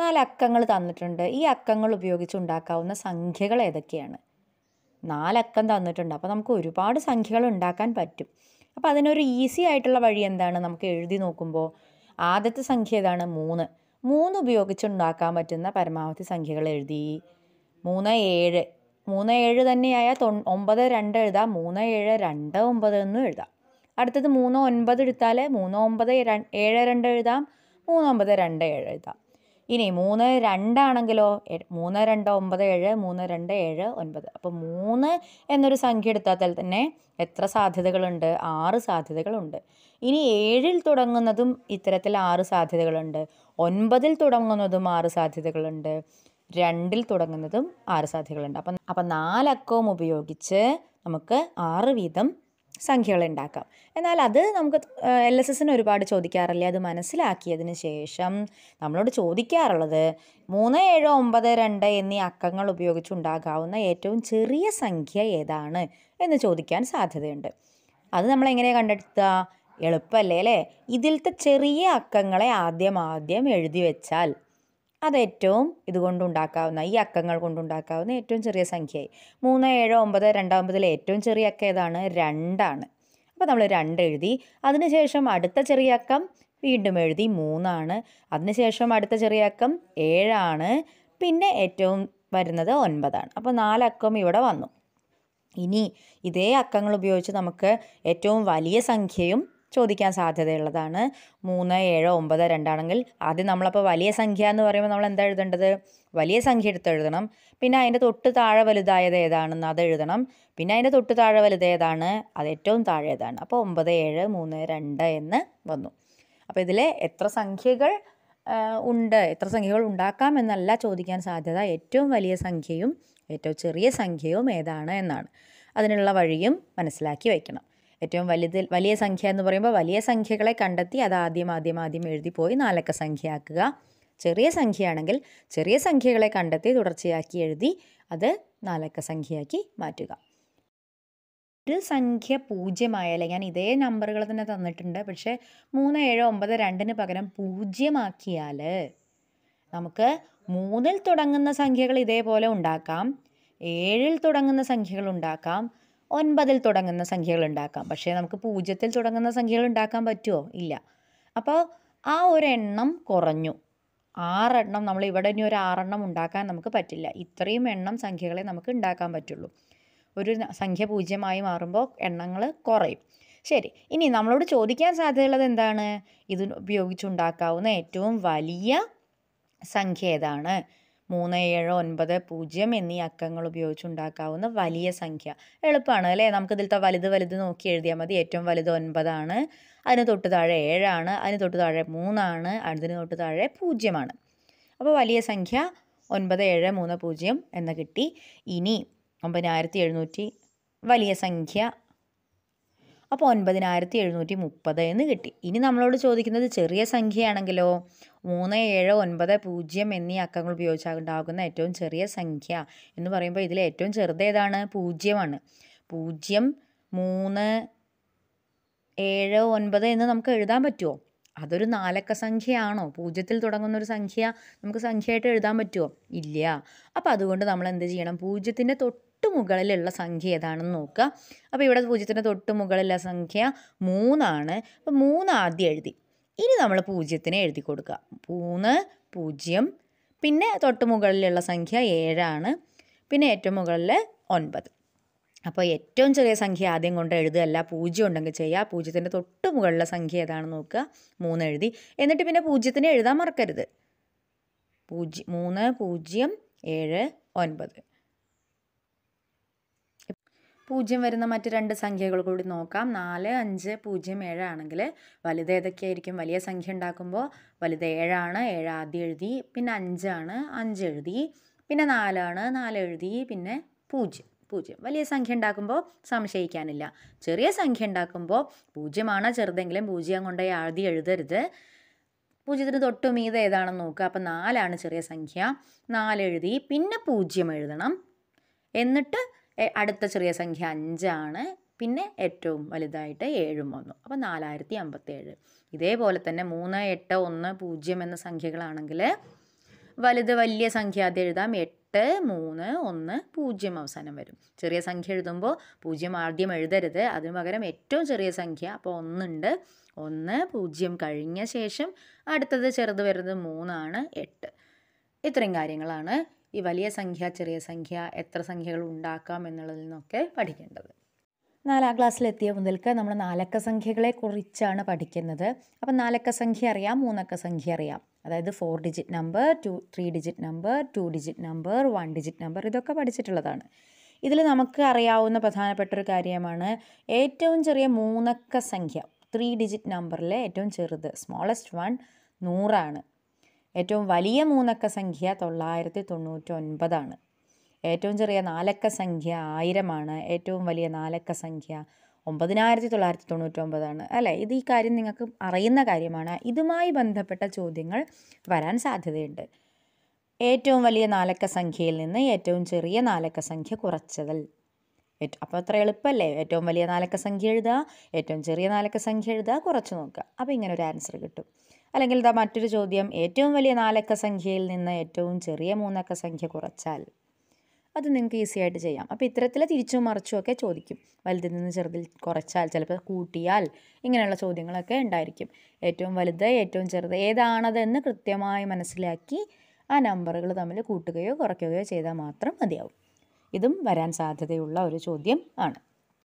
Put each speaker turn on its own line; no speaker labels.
നാല് അക്കങ്ങൾ തന്നിട്ടുണ്ട് ഈ അക്കങ്ങൾ ഉപയോഗിച്ച് ഉണ്ടാക്കാവുന്ന സംഖ്യകൾ ഏതൊക്കെയാണ് നാലക്കം തന്നിട്ടുണ്ട് അപ്പോൾ നമുക്ക് ഒരുപാട് സംഖ്യകൾ ഉണ്ടാക്കാൻ പറ്റും അപ്പോൾ അതിനൊരു ഈസി ആയിട്ടുള്ള വഴി എന്താണ് നമുക്ക് എഴുതി നോക്കുമ്പോൾ ആദ്യത്തെ സംഖ്യ ഏതാണ് മൂന്ന് മൂന്ന് ഉപയോഗിച്ച് ഉണ്ടാക്കാൻ പറ്റുന്ന പരമാവധി സംഖ്യകൾ എഴുതി മൂന്ന് ഏഴ് മൂന്ന് ഏഴ് തന്നെയായ തൊ ഒമ്പത് രണ്ട് എഴുതാം മൂന്ന് ഏഴ് രണ്ട് ഒമ്പത് എന്നും എഴുതാം അടുത്തത് മൂന്ന് ഒൻപത് എടുത്താൽ മൂന്ന് ഒമ്പത് ഏഴ് രണ്ട് എഴുതാം മൂന്ന് ഒമ്പത് രണ്ട് ഏഴ് എഴുതാം ഇനി മൂന്ന് രണ്ടാണെങ്കിലോ മൂന്ന് രണ്ട് ഒമ്പത് ഏഴ് മൂന്ന് രണ്ട് ഏഴ് ഒൻപത് അപ്പോൾ മൂന്ന് എന്നൊരു സംഖ്യ എടുത്താൽ തന്നെ എത്ര സാധ്യതകളുണ്ട് ആറ് സാധ്യതകളുണ്ട് ഇനി ഏഴിൽ തുടങ്ങുന്നതും ഇത്തരത്തിൽ ആറ് സാധ്യതകളുണ്ട് ഒൻപതിൽ തുടങ്ങുന്നതും ആറ് സാധ്യതകളുണ്ട് രണ്ടിൽ തുടങ്ങുന്നതും ആറ് സാധ്യതകളുണ്ട് അപ്പം അപ്പം നാലക്കവും ഉപയോഗിച്ച് നമുക്ക് ആറ് വീതം സംഖ്യകൾ ഉണ്ടാക്കാം എന്നാൽ അത് നമുക്ക് എൽ എസ് എസിന് ഒരുപാട് ചോദിക്കാറില്ലേ അത് മനസ്സിലാക്കിയതിന് ശേഷം നമ്മളോട് ചോദിക്കാറുള്ളത് മൂന്ന് ഏഴ് ഒമ്പത് രണ്ട് എന്നീ അക്കങ്ങൾ ഉപയോഗിച്ചുണ്ടാകാവുന്ന ഏറ്റവും ചെറിയ സംഖ്യ ഏതാണ് എന്ന് ചോദിക്കാൻ സാധ്യതയുണ്ട് അത് നമ്മൾ എങ്ങനെ കണ്ടെടുത്തുക എളുപ്പമല്ലേ അല്ലേ ഇതിലത്തെ ചെറിയ അക്കങ്ങളെ ആദ്യം ആദ്യം എഴുതി വെച്ചാൽ അത് ഏറ്റവും ഇതുകൊണ്ടുണ്ടാക്കാവുന്ന ഈ അക്കങ്ങൾ കൊണ്ടുണ്ടാക്കാവുന്ന ഏറ്റവും ചെറിയ സംഖ്യയായി മൂന്ന് ഏഴ് ഒമ്പത് രണ്ടാമ്പതിലെ ഏറ്റവും ചെറിയ അക്ക ഏതാണ് രണ്ടാണ് അപ്പോൾ നമ്മൾ രണ്ട് എഴുതി അതിനുശേഷം അടുത്ത ചെറിയ അക്കം വീണ്ടും എഴുതി മൂന്നാണ് അതിനുശേഷം അടുത്ത ചെറിയ അക്കം ഏഴാണ് പിന്നെ ഏറ്റവും വരുന്നത് ഒൻപതാണ് അപ്പോൾ നാലക്കം ഇവിടെ വന്നു ഇനി ഇതേ അക്കങ്ങൾ ഉപയോഗിച്ച് നമുക്ക് ഏറ്റവും വലിയ സംഖ്യയും ചോദിക്കാൻ സാധ്യതയുള്ളതാണ് മൂന്ന് ഏഴ് ഒമ്പത് രണ്ടാണെങ്കിൽ ആദ്യം നമ്മളപ്പോൾ വലിയ സംഖ്യ എന്ന് പറയുമ്പോൾ നമ്മൾ എന്താ എഴുതേണ്ടത് വലിയ സംഖ്യ എടുത്ത് എഴുതണം പിന്നെ അതിൻ്റെ തൊട്ട് താഴെ വലുതായത് ഏതാണെന്ന് അത് എഴുതണം പിന്നെ അതിൻ്റെ തൊട്ട് താഴെ വലുത് ഏതാണ് അത് ഏറ്റവും താഴെ ഏതാണ് അപ്പോൾ ഒമ്പത് ഏഴ് മൂന്ന് രണ്ട് എന്ന് വന്നു അപ്പോൾ ഇതിൽ എത്ര സംഖ്യകൾ ഉണ്ട് എത്ര സംഖ്യകൾ ഉണ്ടാക്കാം എന്നല്ല ചോദിക്കാൻ സാധ്യത ഏറ്റവും വലിയ സംഖ്യയും ഏറ്റവും ചെറിയ സംഖ്യയും ഏതാണ് എന്നാണ് അതിനുള്ള വഴിയും മനസ്സിലാക്കി വയ്ക്കണം ഏറ്റവും വലുത് വലിയ സംഖ്യ എന്ന് പറയുമ്പോൾ വലിയ സംഖ്യകളെ കണ്ടെത്തി അത് ആദ്യം ആദ്യം ആദ്യം എഴുതി പോയി നാലക്ക സംഖ്യയാക്കുക ചെറിയ സംഖ്യയാണെങ്കിൽ ചെറിയ സംഖ്യകളെ കണ്ടെത്തി തുടർച്ചയാക്കി എഴുതി അത് നാലക്ക സംഖ്യയാക്കി മാറ്റുക ഒരു സംഖ്യ പൂജ്യമായാലേ ഞാൻ ഇതേ നമ്പറുകൾ തന്നെ തന്നിട്ടുണ്ട് പക്ഷേ മൂന്ന് ഏഴ് ഒമ്പത് രണ്ടിന് പകരം പൂജ്യമാക്കിയാൽ നമുക്ക് മൂന്നിൽ തുടങ്ങുന്ന സംഖ്യകൾ ഇതേപോലെ ഉണ്ടാക്കാം ഏഴിൽ തുടങ്ങുന്ന സംഖ്യകൾ ഉണ്ടാക്കാം ഒൻപതിൽ തുടങ്ങുന്ന സംഖ്യകൾ ഉണ്ടാക്കാം പക്ഷേ നമുക്ക് പൂജ്യത്തിൽ തുടങ്ങുന്ന സംഖ്യകൾ ഉണ്ടാക്കാൻ പറ്റുമോ ഇല്ല അപ്പോൾ ആ ഒരു എണ്ണം കുറഞ്ഞു ആറെണ്ണം നമ്മൾ ഇവിടെ ഇനി ഒരു ആറെണ്ണം ഉണ്ടാക്കാൻ നമുക്ക് പറ്റില്ല ഇത്രയും എണ്ണം സംഖ്യകളെ നമുക്ക് ഉണ്ടാക്കാൻ പറ്റുള്ളൂ ഒരു സംഖ്യ പൂജ്യമായി മാറുമ്പോൾ എണ്ണങ്ങൾ കുറയും ശരി ഇനി നമ്മളോട് ചോദിക്കാൻ സാധ്യതയുള്ളത് എന്താണ് ഇത് ഉണ്ടാക്കാവുന്ന ഏറ്റവും വലിയ സംഖ്യ ഏതാണ് മൂന്ന് ഏഴ് ഒൻപത് പൂജ്യം എന്നീ അക്കങ്ങൾ ഉപയോഗിച്ചുണ്ടാക്കാവുന്ന വലിയ സംഖ്യ എളുപ്പമാണ് അല്ലേ നമുക്ക് ഇതിലത്തെ വലുത് വലുത് നോക്കി എഴുതിയാൽ മതി ഏറ്റവും വലുത് ഒൻപതാണ് അതിന് തൊട്ട് താഴെ ഏഴാണ് അതിന് തൊട്ട് താഴെ മൂന്നാണ് അതിന് തൊട്ട് താഴെ പൂജ്യമാണ് അപ്പോൾ വലിയ സംഖ്യ ഒൻപത് ഏഴ് മൂന്ന് പൂജ്യം എന്ന് കിട്ടി ഇനി ഒമ്പതിനായിരത്തി എഴുന്നൂറ്റി വലിയ സംഖ്യ അപ്പോൾ ഒൻപതിനായിരത്തി എഴുന്നൂറ്റി മുപ്പത് എന്ന് കിട്ടി ഇനി നമ്മളോട് ചോദിക്കുന്നത് ചെറിയ സംഖ്യയാണെങ്കിലോ മൂന്ന് ഏഴ് ഒൻപത് പൂജ്യം എന്നീ അക്കങ്ങൾ ഉപയോഗിച്ചുണ്ടാകുന്ന ഏറ്റവും ചെറിയ സംഖ്യ എന്ന് പറയുമ്പോൾ ഇതിൽ ഏറ്റവും ചെറുതേതാണ് പൂജ്യമാണ് പൂജ്യം മൂന്ന് ഏഴ് ഒൻപത് എന്ന് നമുക്ക് എഴുതാൻ പറ്റുമോ അതൊരു നാലക്ക സംഖ്യയാണോ പൂജ്യത്തിൽ തുടങ്ങുന്ന ഒരു സംഖ്യ നമുക്ക് സംഖ്യയായിട്ട് എഴുതാൻ പറ്റുമോ ഇല്ല അപ്പോൾ അതുകൊണ്ട് നമ്മൾ എന്ത് ചെയ്യണം പൂജ്യത്തിൻ്റെ തൊട്ട് മുകളിലുള്ള സംഖ്യ ഏതാണെന്ന് നോക്കുക അപ്പോൾ ഇവിടെ പൂജ്യത്തിൻ്റെ തൊട്ട് മുകളിലുള്ള സംഖ്യ മൂന്നാണ് അപ്പോൾ മൂന്ന് ആദ്യം എഴുതി ഇനി നമ്മൾ പൂജ്യത്തിന് എഴുതി കൊടുക്കുക മൂന്ന് പൂജ്യം പിന്നെ തൊട്ട് മുകളിലുള്ള സംഖ്യ ഏഴാണ് പിന്നെ ഏറ്റവും മുകളിൽ ഒൻപത് അപ്പോൾ ഏറ്റവും ചെറിയ സംഖ്യ ആദ്യം കൊണ്ട് എഴുതുകയല്ല പൂജ്യം ഉണ്ടെങ്കിൽ ചെയ്യുക പൂജ്യത്തിൻ്റെ തൊട്ട് മുകളിലെ സംഖ്യ ഏതാണെന്ന് നോക്കുക മൂന്ന് എഴുതി എന്നിട്ട് പിന്നെ പൂജ്യത്തിന് എഴുതാൻ മറക്കരുത് പൂജ്യം മൂന്ന് പൂജ്യം ഏഴ് ഒൻപത് പൂജ്യം വരുന്ന മറ്റ് രണ്ട് സംഖ്യകൾ കൂടി നോക്കാം നാല് അഞ്ച് പൂജ്യം ഏഴാണെങ്കിൽ വലുത് ഏതൊക്കെയായിരിക്കും വലിയ സംഖ്യ ഉണ്ടാക്കുമ്പോൾ വലുത് ഏഴാണ് ഏഴ് ആദ്യം എഴുതി പിന്നെ അഞ്ചാണ് അഞ്ച് എഴുതി പിന്നെ നാലാണ് നാല് എഴുതി പിന്നെ പൂജ്യം പൂജ്യം വലിയ സംഖ്യ ഉണ്ടാക്കുമ്പോൾ സംശയിക്കാനില്ല ചെറിയ സംഖ്യ ഉണ്ടാക്കുമ്പോൾ പൂജ്യമാണ് ചെറുതെങ്കിലും പൂജ്യം കൊണ്ട് ആദ്യം എഴുതരുത് പൂജ്യത്തിന് തൊട്ട് മീത ഏതാണെന്ന് നോക്കുക അപ്പം നാലാണ് ചെറിയ സംഖ്യ നാല് എഴുതി പിന്നെ പൂജ്യം എഴുതണം എന്നിട്ട് അടുത്ത ചെറിയ സംഖ്യ അഞ്ചാണ് പിന്നെ ഏറ്റവും വലുതായിട്ട് ഏഴും വന്നു അപ്പോൾ നാലായിരത്തി അമ്പത്തേഴ് ഇതേപോലെ തന്നെ മൂന്ന് എട്ട് ഒന്ന് പൂജ്യം എന്ന സംഖ്യകളാണെങ്കിൽ വലുത് വലിയ സംഖ്യ അത് എഴുതാം എട്ട് എട്ട് മൂന്ന് ഒന്ന് പൂജ്യം അവസാനം വരും ചെറിയ സംഖ്യ എഴുതുമ്പോൾ പൂജ്യം ആദ്യം എഴുതരുത് അതിന് പകരം ഏറ്റവും ചെറിയ സംഖ്യ അപ്പോൾ ഒന്നുണ്ട് ഒന്ന് പൂജ്യം കഴിഞ്ഞ ശേഷം അടുത്തത് ചെറുത് വരുന്നത് മൂന്നാണ് എട്ട് ഇത്രയും കാര്യങ്ങളാണ് ഈ വലിയ സംഖ്യ ചെറിയ സംഖ്യ എത്ര സംഖ്യകൾ ഉണ്ടാക്കാം എന്നുള്ളതിൽ നിന്നൊക്കെ പഠിക്കേണ്ടത് നാലാം ക്ലാസ്സിലെത്തിയ മുതൽക്ക് നമ്മൾ നാലക്ക സംഖ്യകളെ കുറിച്ചാണ് പഠിക്കുന്നത് അപ്പം നാലക്ക സംഖ്യ അറിയാം മൂന്നക്ക സംഖ്യ അറിയാം അതായത് four digit number two three digit number two digit number one digit number ഇതൊക്കെ പഠിച്ചിട്ടുള്ളതാണ് ഇതിൽ നമുക്ക് അറിയാവുന്ന പ്രധാനപ്പെട്ട ഒരു കാര്യമാണ് ഏറ്റവും ചെറിയ മൂന്നക്ക സംഖ്യ ത്രീ ഡിജിറ്റ് നമ്പറിലെ ഏറ്റവും ചെറുത് സ്മോളസ്റ്റ് വൺ നൂറാണ് ഏറ്റവും വലിയ മൂന്നക്ക സംഖ്യ തൊള്ളായിരത്തി തൊണ്ണൂറ്റൊൻപതാണ് ഏറ്റവും ചെറിയ നാലക്ക സംഖ്യ ആയിരമാണ് ഏറ്റവും വലിയ നാലക്ക സംഖ്യ ഒമ്പതിനായിരത്തി തൊള്ളായിരത്തി തൊണ്ണൂറ്റൊമ്പതാണ് അല്ലേ ഇത് ഈ കാര്യം നിങ്ങൾക്ക് അറിയുന്ന കാര്യമാണ് ഇതുമായി ബന്ധപ്പെട്ട ചോദ്യങ്ങൾ വരാൻ സാധ്യതയുണ്ട് ഏറ്റവും വലിയ നാലക്ക സംഖ്യയിൽ നിന്ന് ഏറ്റവും ചെറിയ നാലക്ക സംഖ്യ കുറച്ചതൽ അപ്പോൾ അത്ര എളുപ്പമല്ലേ ഏറ്റവും വലിയ നാലക്ക സംഖ്യ എഴുതുക ഏറ്റവും ചെറിയ നാലക്ക സംഖ്യ എഴുതുക കുറച്ച് നോക്കുക അപ്പോൾ ഇങ്ങനെ ഒരു ആൻസർ കിട്ടും അല്ലെങ്കിൽ ഇതാ മറ്റൊരു ചോദ്യം ഏറ്റവും വലിയ നാലക്ക സംഖ്യയിൽ നിന്ന് ഏറ്റവും ചെറിയ മൂന്നക്ക സംഖ്യ കുറച്ചാൽ അത് നിങ്ങൾക്ക് ഈസി ആയിട്ട് ചെയ്യാം അപ്പോൾ ഇത്തരത്തിൽ തിരിച്ചും മറിച്ചും ഒക്കെ ചോദിക്കും വലുതിൽ നിന്ന് ചെറുതിൽ കുറച്ചാൽ ചിലപ്പോൾ കൂട്ടിയാൽ ഇങ്ങനെയുള്ള ചോദ്യങ്ങളൊക്കെ ഉണ്ടായിരിക്കും ഏറ്റവും വലുത് ഏറ്റവും ചെറുത് ഏതാണതെന്ന് കൃത്യമായി മനസ്സിലാക്കി ആ നമ്പറുകൾ തമ്മിൽ കൂട്ടുകയോ കുറയ്ക്കുകയോ ചെയ്താൽ മാത്രം മതിയാവും ഇതും വരാൻ സാധ്യതയുള്ള ഒരു ചോദ്യം ആണ്